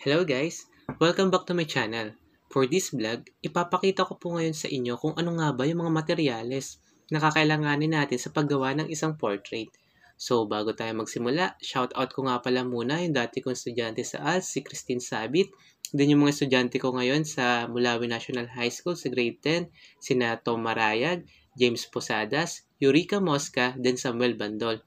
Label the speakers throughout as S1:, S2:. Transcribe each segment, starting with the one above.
S1: Hello guys! Welcome back to my channel. For this vlog, ipapakita ko po ngayon sa inyo kung ano nga ba yung mga materyales na kakailanganin natin sa paggawa ng isang portrait. So bago tayo magsimula, shoutout ko nga pala muna yung dati kong estudyante sa ALS, si Christine Sabit. Then yung mga estudyante ko ngayon sa Mulawi National High School sa grade 10, sina Tom Marayag, James Posadas, Eureka Mosca, then Samuel Bandol.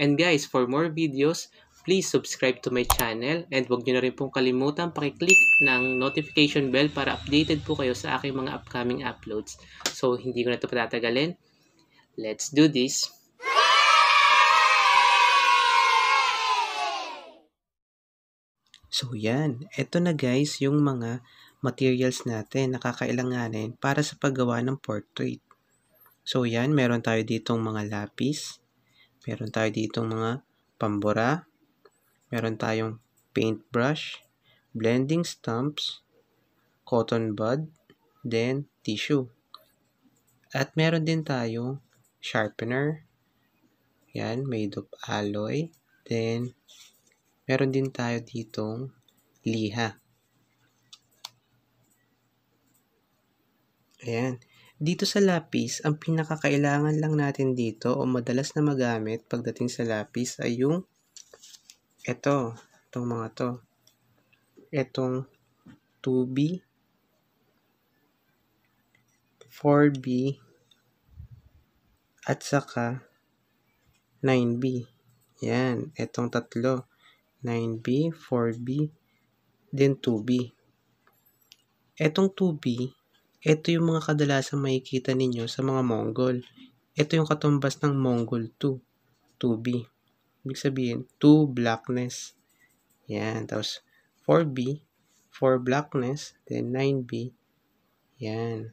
S1: And guys, for more videos, please subscribe to my channel and huwag nyo na rin pong kalimutan pakiclick ng notification bell para updated po kayo sa aking mga upcoming uploads. So, hindi ko na ito patatagalin. Let's do this! So, yan. Ito na guys yung mga materials natin na kakailanganin para sa paggawa ng portrait. So, yan. Meron tayo ditong mga lapis. Meron tayo ditong mga pambura meron tayong paintbrush, blending stumps, cotton bud, then tissue. At meron din tayong sharpener, yan, made of alloy, then meron din tayo ditong liha. Ayan. Dito sa lapis, ang pinakakailangan lang natin dito o madalas na magamit pagdating sa lapis ay yung eto, itong mga to. Itong 2B, 4B, at saka 9B. Yan, itong tatlo. 9B, 4B, then 2B. Etong 2B, ito yung mga kadalasang makikita ninyo sa mga Mongol. Ito yung katumbas ng Mongol 2, 2B. Ibig sabihin, 2 blackness. Yan. Tapos, 4B, 4 blackness, then 9B. Yan.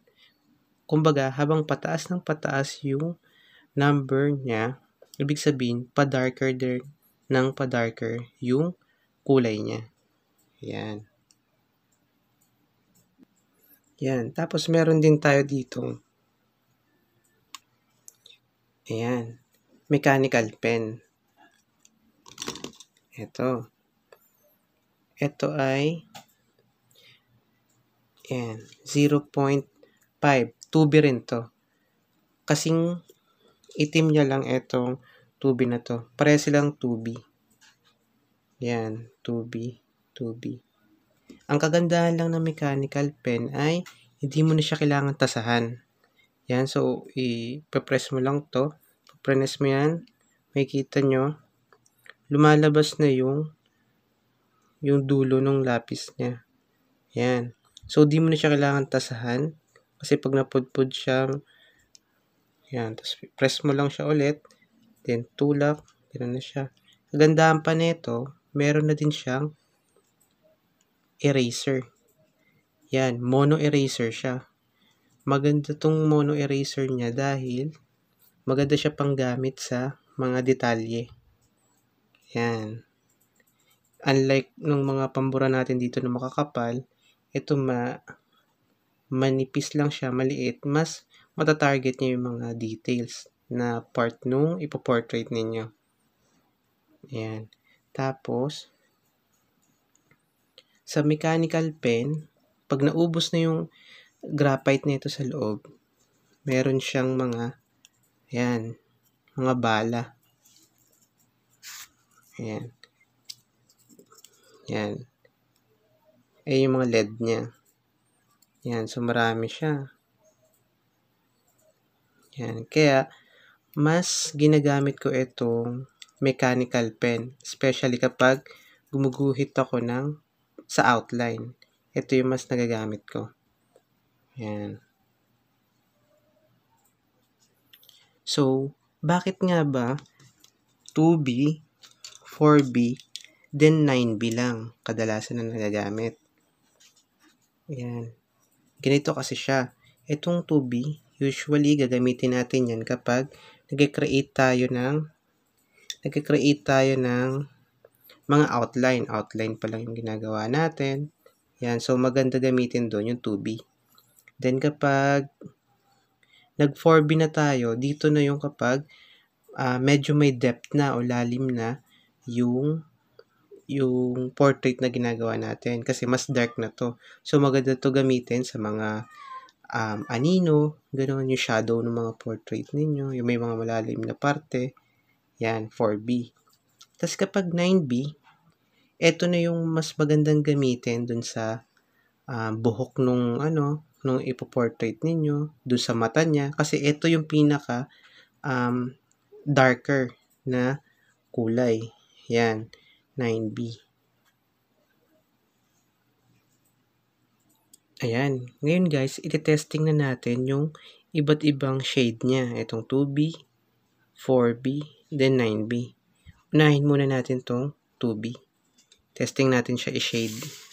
S1: Kumbaga, habang pataas ng pataas yung number niya, ibig sabihin, pa-darker din ng pa-darker yung kulay niya. Yan. Yan. Tapos, meron din tayo dito. Ayan. Mechanical pen. Ito. Ito ay yan, 0.5. Tubi rin to. Kasing itim niya lang itong tubi na to. Pare silang tubi. Yan, tubi, tubi. Ang kagandahan lang ng mechanical pen ay hindi mo na siya kailangan tasahan. Yan, so i-press mo lang to. Press mo yan. Makikita nyo lumalabas na yung yung dulo ng lapis niya. Yan. So, di mo na siya kailangan tasahan. Kasi pag napudpud siya, yan. Tapos, press mo lang siya ulit. Then, tulak. Ganun na siya. Kagandahan pa nito, meron na din siyang eraser. Yan, mono eraser siya. Maganda tong mono eraser niya dahil maganda siya pang gamit sa mga detalye. Yan. Unlike nung mga pambura natin dito na makakapal, ito ma manipis lang siya, maliit, mas matatarget niyo yung mga details na part nung ipoportrait ninyo. Ayan. Tapos, sa mechanical pen, pag naubos na yung graphite nito sa loob, meron siyang mga, ayan, mga bala. Ayan. Ayan. Ayan yung mga LED niya. Ayan. So, marami siya. Ayan. Kaya, mas ginagamit ko itong mechanical pen. Especially kapag gumuguhit ako ng sa outline. Ito yung mas nagagamit ko. Ayan. So, bakit nga ba 2B 4B, then 9B lang. Kadalasan na nagagamit. Ayan. Ganito kasi siya. Itong 2B, usually gagamitin natin yan kapag nag-create tayo ng nag-create tayo ng mga outline. Outline pa lang yung ginagawa natin. Yan. So, maganda gamitin doon yung 2B. Then, kapag nag 4B na tayo, dito na yung kapag uh, medyo may depth na o lalim na yung yung portrait na ginagawa natin kasi mas dark na to. So maganda to gamitin sa mga um, anino, ganoon yung shadow ng mga portrait ninyo, yung may mga malalim na parte. Yan, 4B. Tapos kapag 9B, eto na yung mas magandang gamitin dun sa uh, buhok nung ano, nung ipoportrait ninyo, dun sa mata niya kasi eto yung pinaka um, darker na kulay. Yan, 9B. Ayan. Ngayon guys, iti-testing na natin yung iba't ibang shade niya. Itong 2B, 4B, then 9B. Unahin muna natin tong 2B. Testing natin siya i-shade.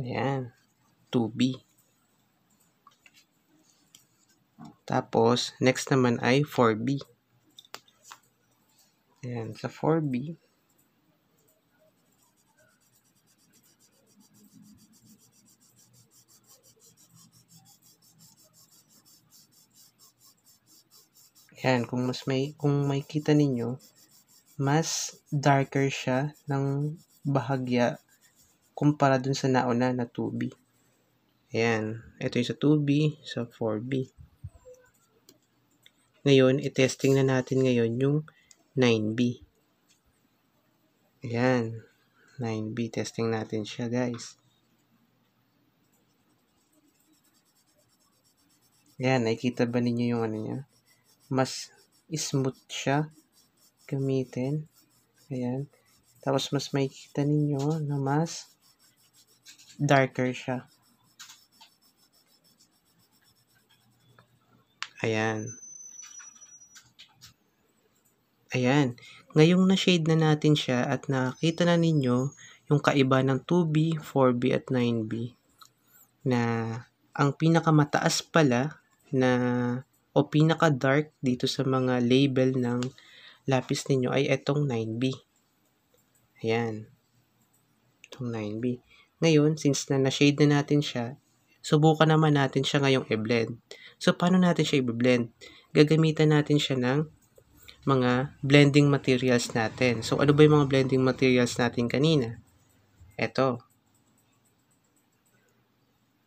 S1: Ayan. 2B. Tapos, next naman ay 4B. Ayan, sa 4B, Ayan, kung mas may kung may kita ninyo, mas darker siya ng bahagya kumpara dun sa nauna na 2B. Ayan. Ito yung sa 2B, sa 4B. Ngayon, itesting na natin ngayon yung 9B. Ayan. 9B. Testing natin siya, guys. Ayan. Nakikita ba ninyo yung ano niya? Mas smooth siya gamitin. Ayan. Tapos, mas makikita ninyo na mas darker siya. Ayan. Ayan. Ngayong na-shade na natin siya at nakita na ninyo yung kaiba ng 2B, 4B at 9B na ang pinakamataas pala na o pinaka-dark dito sa mga label ng lapis ninyo ay etong 9B. Ayan. Itong 9B. Ngayon, since na na-shade na natin siya, subukan naman natin siya ngayong i-blend. So, paano natin siya i-blend? Gagamitan natin siya ng mga blending materials natin. So, ano ba yung mga blending materials natin kanina? Eto.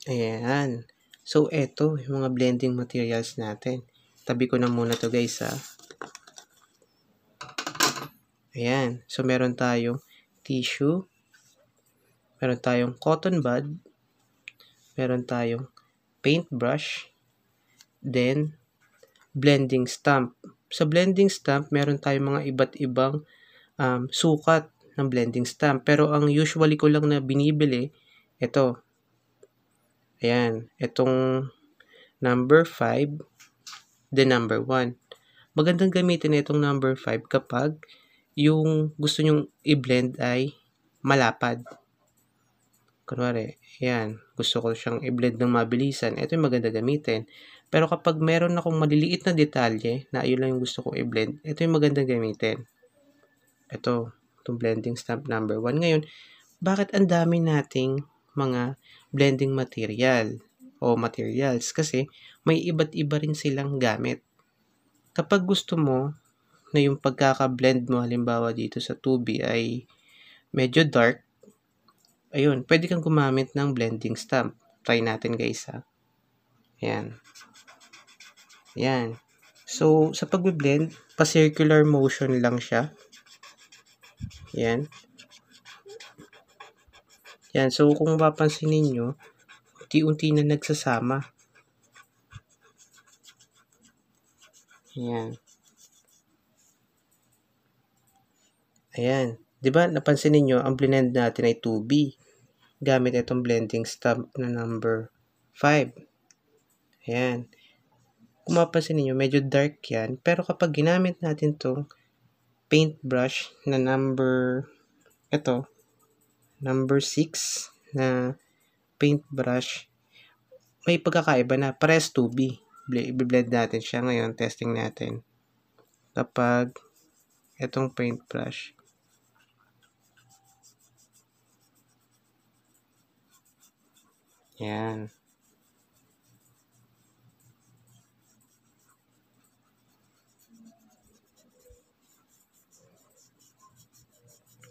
S1: Ayan. So, eto yung mga blending materials natin. Tabi ko na muna to guys ha. Ayan. So, meron tayong tissue meron tayong cotton bud, meron tayong paintbrush, then blending stamp. Sa blending stamp, meron tayong mga iba't ibang um, sukat ng blending stamp. Pero ang usually ko lang na binibili, ito. Ayan, itong number 5, the number 1. Magandang gamitin itong number 5 kapag yung gusto nyong i-blend ay malapad. Kunwari, yan, gusto ko siyang i-blend ng mabilisan. Ito yung maganda gamitin. Pero kapag meron akong maliliit na detalye, na yun lang yung gusto kong i-blend, ito yung magandang gamitin. Ito, itong blending stamp number 1. Ngayon, bakit ang dami nating mga blending material o materials? Kasi may iba't iba rin silang gamit. Kapag gusto mo na yung pagkaka-blend mo, halimbawa dito sa 2B ay medyo dark, ayun, pwede kang gumamit ng blending stamp. Try natin guys ha. Ayan. Ayan. So, sa pag blend pa-circular motion lang siya. Ayan. Ayan. So, kung mapapansin ninyo, unti-unti na nagsasama. Ayan. Ayan. 'Di ba? Napansin niyo ang blend natin ay 2B gamit itong blending stub na number 5. Ayan. Kung mapansin ninyo, medyo dark yan. Pero kapag ginamit natin itong paintbrush na number, ito, number 6 na paintbrush, may pagkakaiba na. Press 2B. I-blend natin siya ngayon. Testing natin. Kapag itong paintbrush. Yan.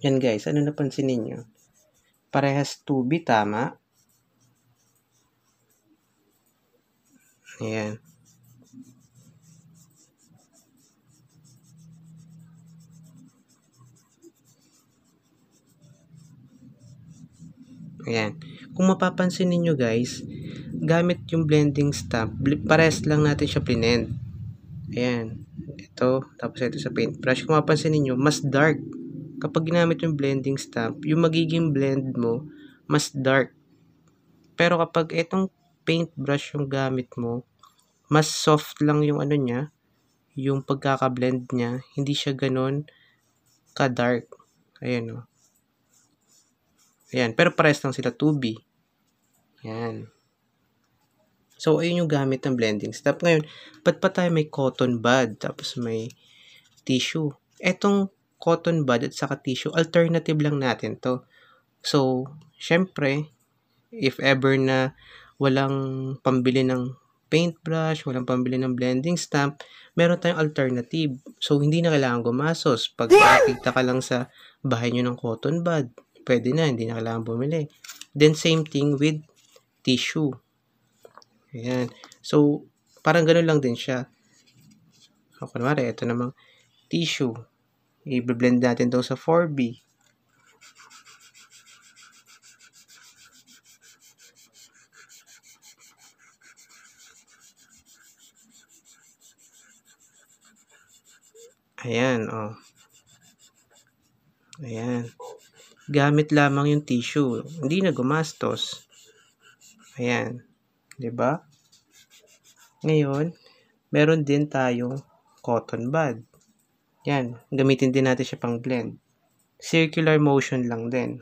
S1: Yan guys, ano napansin ninyo? Parehas tubi, tama? Ayan. Ayan. Kung mapapansin ninyo guys, gamit yung blending stamp, pares lang natin siya plinend. Ayan. Ito, tapos ito sa paintbrush. Kung mapapansin ninyo, mas dark. Kapag ginamit yung blending stamp, yung magiging blend mo, mas dark. Pero kapag itong paintbrush yung gamit mo, mas soft lang yung ano niya, yung pagkakablend niya, hindi siya ganun ka-dark. Ayan o. Oh. Ayan, pero pares lang sila 2B. Ayan. So, ayun yung gamit ng blending step. Ngayon, ba't pa tayo may cotton bud, tapos may tissue? Etong cotton bud at saka tissue, alternative lang natin to. So, syempre, if ever na walang pambili ng paintbrush, walang pambili ng blending stamp, meron tayong alternative. So, hindi na kailangan gumasos pag nakita ka lang sa bahay nyo ng cotton bud pwede na, hindi na kailangan bumili. Then, same thing with tissue. Ayan. So, parang ganun lang din siya. O, kunwari, ito namang tissue. I-blend natin to sa 4B. Ayan, oh. Ayan gamit lamang yung tissue. Hindi na gumastos. Ayan. ba? Diba? Ngayon, meron din tayong cotton bud. Yan. Gamitin din natin siya pang blend. Circular motion lang din.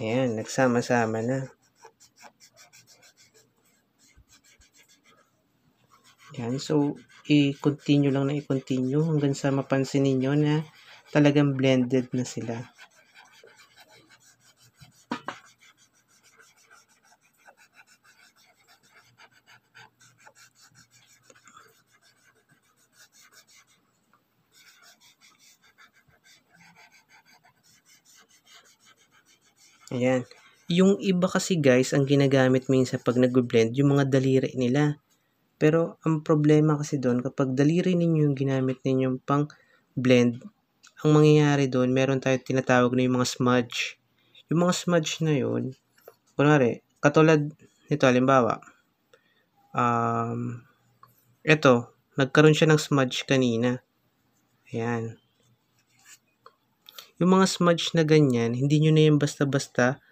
S1: Ayan, nagsama-sama na. Yan, so i-continue lang na i-continue hanggang sa mapansin ninyo na talagang blended na sila. Ayan. Yung iba kasi guys, ang ginagamit minsan pag nag-blend, yung mga daliri nila. Pero ang problema kasi doon, kapag daliri ninyo yung ginamit ninyong pang blend, ang mangyayari doon, meron tayong tinatawag na yung mga smudge. Yung mga smudge na yun, kunwari, katulad nito, halimbawa, um, ito, nagkaroon siya ng smudge kanina. Ayan. Yung mga smudge na ganyan, hindi nyo na yan basta-basta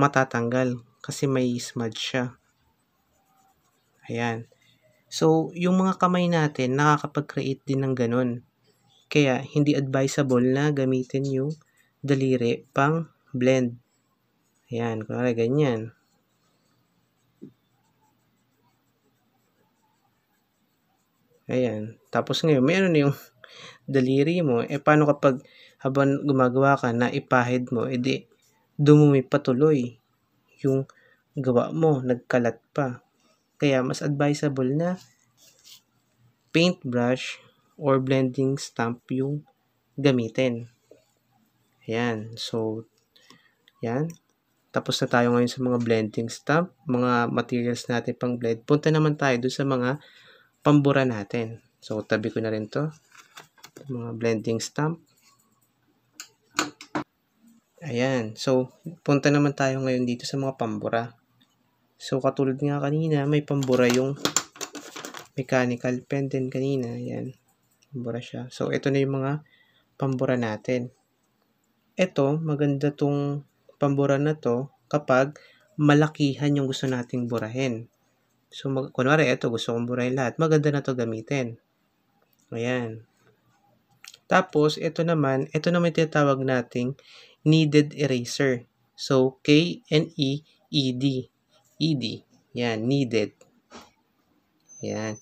S1: matatanggal kasi may smudge siya. Ayan. So, yung mga kamay natin, nakakapag-create din ng ganun. Kaya, hindi advisable na gamitin yung daliri pang blend. Ayan, kunwari ganyan. Ayan. Tapos ngayon, mayroon na yung daliri mo. Eh, paano kapag habang gumagawa ka na ipahid mo, edi dumumi patuloy yung gawa mo, nagkalat pa. Kaya mas advisable na paintbrush or blending stamp yung gamitin. Ayan. So, yan. Tapos na tayo ngayon sa mga blending stamp, mga materials natin pang blend. Punta naman tayo doon sa mga pambura natin. So, tabi ko na rin to. Mga blending stamp. Ayan. So, punta naman tayo ngayon dito sa mga pambura. So, katulad nga kanina, may pambura yung mechanical pendant kanina. Ayan. Pambura siya. So, ito na yung mga pambura natin. Ito, maganda tong pambura na to kapag malakihan yung gusto nating burahin. So, mag, kunwari, ito, gusto kong burahin lahat. Maganda na to gamitin. Ayan. Tapos, ito naman, ito naman tinatawag nating needed eraser. So, K n E, e E-D. E Yan, needed. Yan.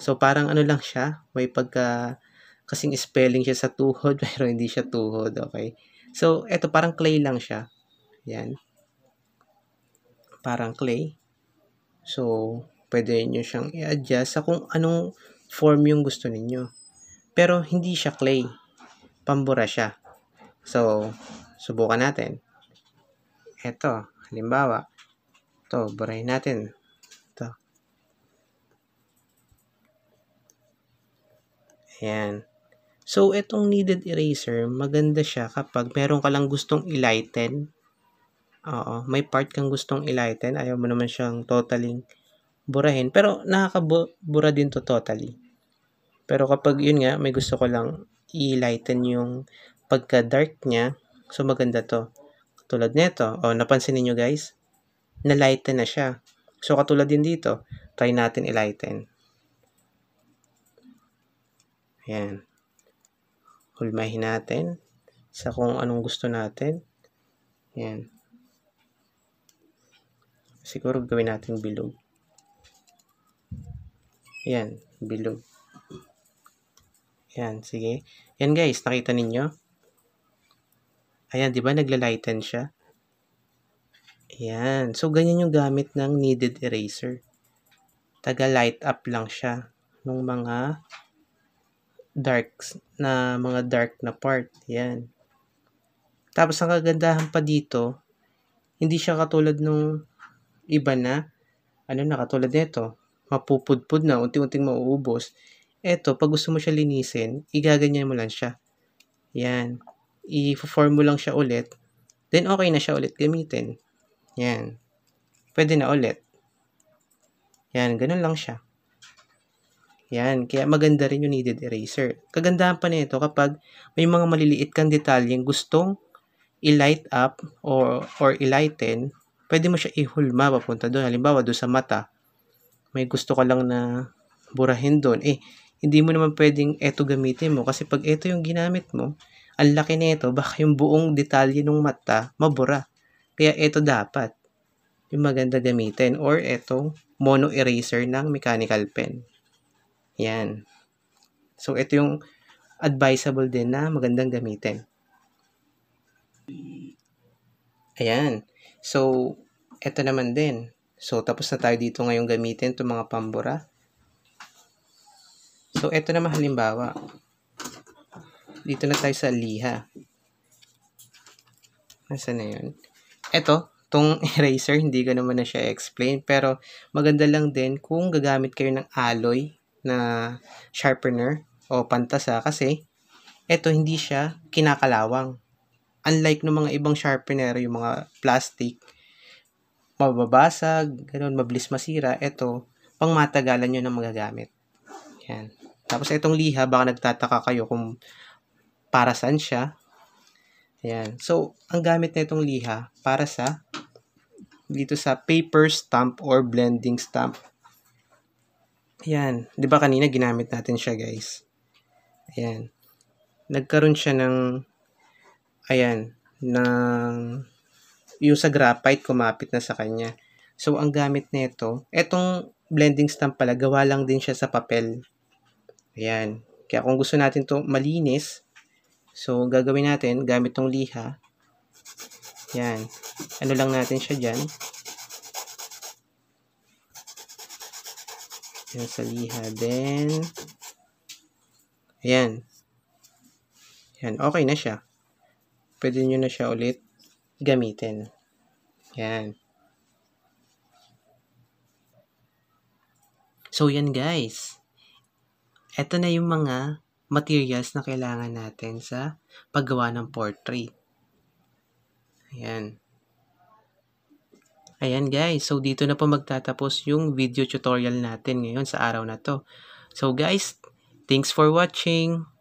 S1: So, parang ano lang siya, may pagka, kasing spelling siya sa tuhod, pero hindi siya tuhod, okay? So, eto, parang clay lang siya. Yan. Parang clay. So, pwede nyo siyang i-adjust sa kung anong form yung gusto ninyo. Pero, hindi siya clay. Pambura siya. So, subukan natin. Ito, halimbawa, ito, burahin natin. Ito. Ayan. So, itong kneaded eraser, maganda siya kapag meron ka lang gustong ilighten. Oo, may part kang gustong ilighten. Ayaw mo naman siyang totaling burahin. Pero, nakakabura din to totally. Pero kapag yun nga, may gusto ko lang i-lighten yung pagka-dark niya, so maganda to. Tulad nito, oh, napansin niyo guys, na-lighten na siya. So katulad din dito, try natin i-lighten. Ayan. Hulmahin natin sa kung anong gusto natin. Ayan. Siguro gawin natin bilog. Ayan, bilog. Ayan, sige. Ayan guys, nakita ninyo? Ayan, di ba Nagla-lighten siya? Ayan. So, ganyan yung gamit ng kneaded eraser. Taga-light up lang siya ng mga darks na mga dark na part. Ayan. Tapos, ang kagandahan pa dito, hindi siya katulad nung iba na, ano na, katulad nito, mapupudpud na, unti-unting mauubos. Eto, pag gusto mo siya linisin, igaganyan mo lang siya. Yan i-form mo lang siya ulit, then okay na siya ulit gamitin. Yan. Pwede na ulit. Yan, ganun lang siya. Yan, kaya maganda rin yung needed eraser. Kagandahan pa nito kapag may mga maliliit kang detalyeng gustong i-light up or, or i-lighten, pwede mo siya ihulma papunta doon. Halimbawa, doon sa mata, may gusto ka lang na burahin doon. Eh, hindi mo naman pwedeng eto gamitin mo kasi pag eto yung ginamit mo, ang laki nito, baka yung buong detalye ng mata mabura. Kaya ito dapat yung maganda gamitin or itong mono eraser ng mechanical pen. Yan. So ito yung advisable din na magandang gamitin. Ayan. So, ito naman din. So, tapos na tayo dito ngayong gamitin itong mga pambura. So, ito naman halimbawa. Dito na tayo sa liha. Nasaan na yun? Ito, tong eraser, hindi ko naman na siya explain. Pero maganda lang din kung gagamit kayo ng alloy na sharpener o pantasa kasi ito hindi siya kinakalawang. Unlike ng mga ibang sharpener, yung mga plastic, mababasag, ganun, mabilis masira, ito, pang matagalan nyo na magagamit. Yan. Tapos itong liha, baka nagtataka kayo kung para saan siya. Ayan. So, ang gamit na itong liha para sa dito sa paper stamp or blending stamp. Ayan. ba diba kanina ginamit natin siya guys? Ayan. Nagkaroon siya ng ayan, ng yung sa graphite kumapit na sa kanya. So, ang gamit nito, etong blending stamp pala, gawa lang din siya sa papel. Ayan. Kaya kung gusto natin to malinis, So, ang gagawin natin, gamit tong liha, yan, ano lang natin siya dyan. Yan sa liha din. Ayan. Yan, okay na siya. Pwede nyo na siya ulit gamitin. Yan. So, yan guys. Ito na yung mga materials na kailangan natin sa paggawa ng portrait. Ayan. Ayan guys, so dito na po magtatapos yung video tutorial natin ngayon sa araw na to. So guys, thanks for watching!